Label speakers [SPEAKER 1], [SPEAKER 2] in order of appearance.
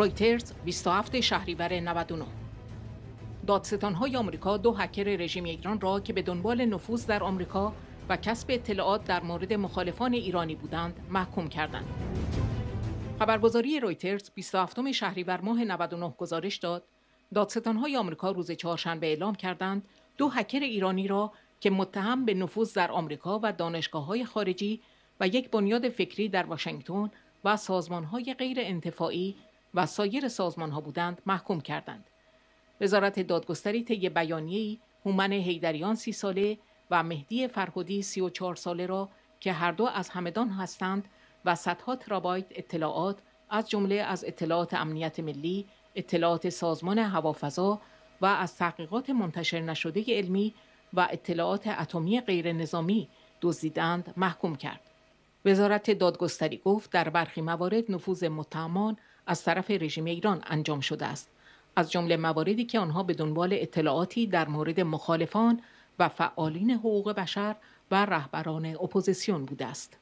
[SPEAKER 1] رویترز 27 شهریور 99 دادستانهای آمریکا دو هکر رژیم ایران را که به دنبال نفوذ در آمریکا و کسب اطلاعات در مورد مخالفان ایرانی بودند محکوم کردند. خبرگزاری رویترز 27 شهریور ماه 99 گزارش داد دادستانهای آمریکا روز چهارشنبه اعلام کردند دو هکر ایرانی را که متهم به نفوذ در آمریکا و های خارجی و یک بنیاد فکری در واشنگتن و های غیر انتفاعی و سایر سازمان ها بودند محکوم کردند. وزارت دادگستری طی بیانیه‌ای هومن هیدریان سی ساله و مهدی فرهودی سی و ساله را که هر دو از همدان هستند و صدها ترابایت اطلاعات از جمله از اطلاعات امنیت ملی، اطلاعات سازمان هوافضا و از تحقیقات منتشر نشده علمی و اطلاعات اتمی غیر نظامی دزدیدند محکوم کرد. وزارت دادگستری گفت در برخی موارد نفوذ متهمان از طرف رژیم ایران انجام شده است از جمله مواردی که آنها به دنبال اطلاعاتی در مورد مخالفان و فعالین حقوق بشر و رهبران اپوزیسیون بوده است